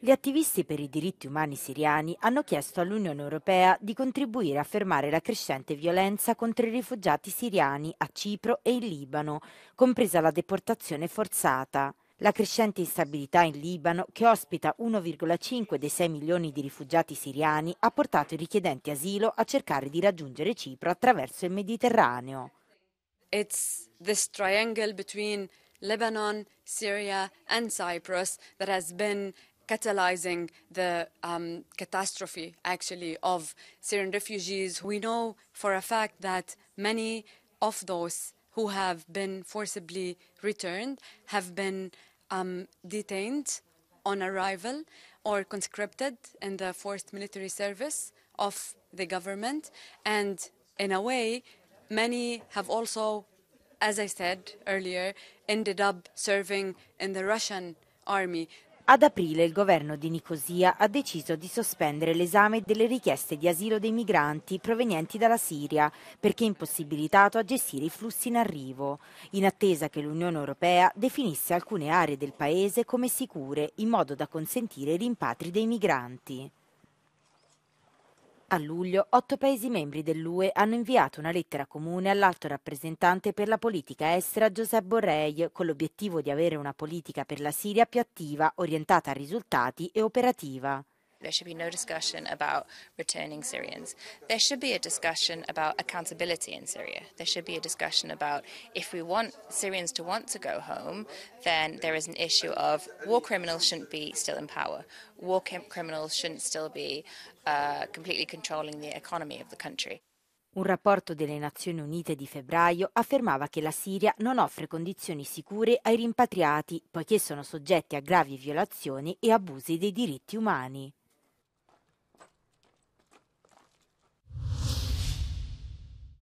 Gli attivisti per i diritti umani siriani hanno chiesto all'Unione Europea di contribuire a fermare la crescente violenza contro i rifugiati siriani a Cipro e in Libano, compresa la deportazione forzata. La crescente instabilità in Libano, che ospita 1,5 dei 6 milioni di rifugiati siriani, ha portato i richiedenti asilo a cercare di raggiungere Cipro attraverso il Mediterraneo. It's this triangle between Lebanon, Syria and Cyprus that has been catalyzing the um, catastrophe, actually, of Syrian refugees. We know for a fact that many of those who have been forcibly returned have been um, detained on arrival or conscripted in the forced military service of the government. And in a way, many have also, as I said earlier, ended up serving in the Russian army. Ad aprile il governo di Nicosia ha deciso di sospendere l'esame delle richieste di asilo dei migranti provenienti dalla Siria perché impossibilitato a gestire i flussi in arrivo, in attesa che l'Unione Europea definisse alcune aree del paese come sicure in modo da consentire i rimpatri dei migranti. A luglio, otto Paesi membri dell'UE hanno inviato una lettera comune all'alto rappresentante per la politica estera Josep Borrell con l'obiettivo di avere una politica per la Siria più attiva, orientata a risultati e operativa. There should be no discussion about returning Syrians. There should be a discussion about accountability in Syria. There should be a discussion about if we want Syrians to want to go home, then there is an issue of war criminals shouldn't be still in power. War criminals shouldn't still be uh, completely controlling the economy of the country. Un rapporto delle Nazioni Unite di febbraio affermava che la Siria non offre condizioni sicure ai rimpatriati, poiché sono soggetti a gravi violazioni e abusi dei diritti umani.